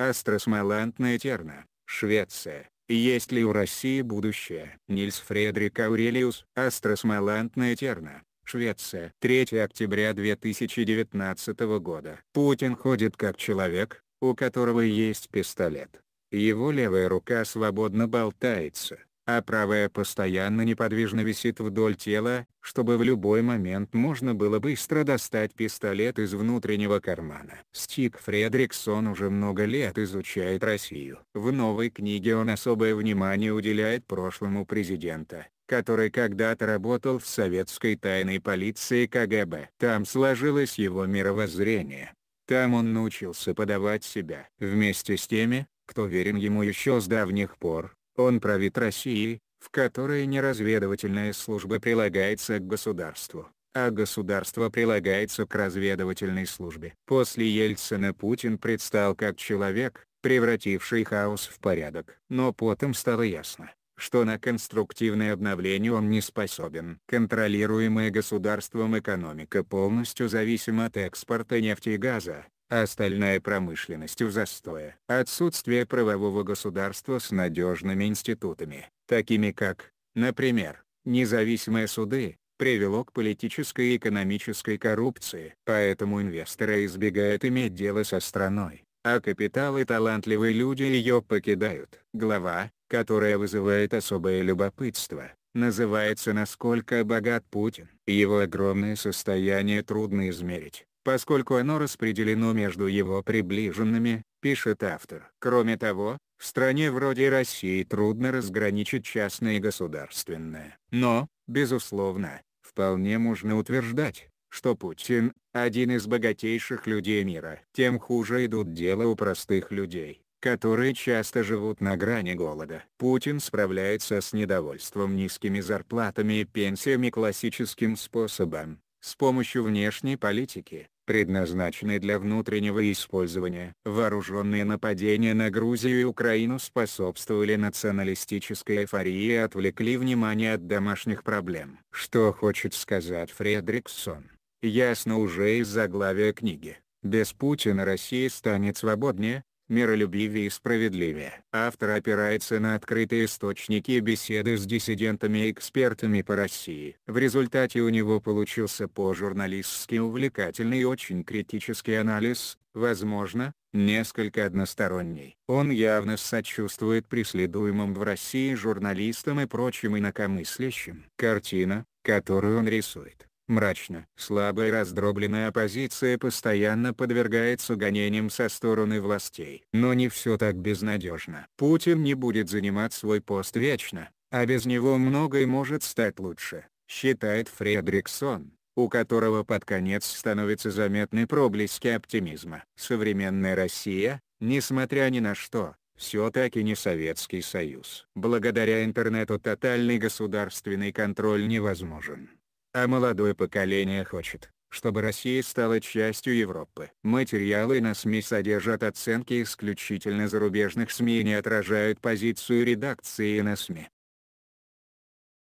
Астросмолант терна, Швеция. Есть ли у России будущее? Нильс Фредрик Аурелиус, Астросмолант терна, Швеция. 3 октября 2019 года. Путин ходит как человек, у которого есть пистолет. Его левая рука свободно болтается, а правая постоянно неподвижно висит вдоль тела, чтобы в любой момент можно было быстро достать пистолет из внутреннего кармана. Стик Фредриксон уже много лет изучает Россию. В новой книге он особое внимание уделяет прошлому президента, который когда-то работал в советской тайной полиции КГБ. Там сложилось его мировоззрение. Там он научился подавать себя. Вместе с теми, кто верен ему еще с давних пор, он правит Россией, в которой неразведывательная служба прилагается к государству, а государство прилагается к разведывательной службе. После Ельцина Путин предстал как человек, превративший хаос в порядок. Но потом стало ясно, что на конструктивное обновление он не способен. Контролируемая государством экономика полностью зависима от экспорта нефти и газа, а остальная промышленность у застоя. Отсутствие правового государства с надежными институтами, такими как, например, независимые суды, привело к политической и экономической коррупции. Поэтому инвесторы избегают иметь дело со страной, а капиталы талантливые люди ее покидают. Глава, которая вызывает особое любопытство, называется «Насколько богат Путин». Его огромное состояние трудно измерить, поскольку оно распределено между его приближенными, пишет автор. Кроме того, в стране вроде России трудно разграничить частное и государственное. Но, безусловно, вполне можно утверждать, что Путин – один из богатейших людей мира. Тем хуже идут дела у простых людей, которые часто живут на грани голода. Путин справляется с недовольством низкими зарплатами и пенсиями классическим способом, с помощью внешней политики, предназначенной для внутреннего использования. Вооруженные нападения на Грузию и Украину способствовали националистической эйфории и отвлекли внимание от домашних проблем. Что хочет сказать Фредриксон? Ясно уже из заглавия книги. Без Путина Россия станет свободнее, миролюбивее и справедливее. Автор опирается на открытые источники беседы с диссидентами и экспертами по России. В результате у него получился по-журналистски увлекательный и очень критический анализ, возможно, несколько односторонний. Он явно сочувствует преследуемым в России журналистам и прочим инакомыслящим. Картина, которую он рисует, мрачно. Слабая раздробленная оппозиция постоянно подвергается гонениям со стороны властей. Но не все так безнадежно. Путин не будет занимать свой пост вечно, а без него многое может стать лучше, считает Фредриксон у которого под конец становятся заметны проблески оптимизма. Современная Россия, несмотря ни на что, все-таки не Советский Союз. Благодаря интернету тотальный государственный контроль невозможен. А молодое поколение хочет, чтобы Россия стала частью Европы. Материалы на СМИ содержат оценки исключительно зарубежных СМИ и не отражают позицию редакции на СМИ.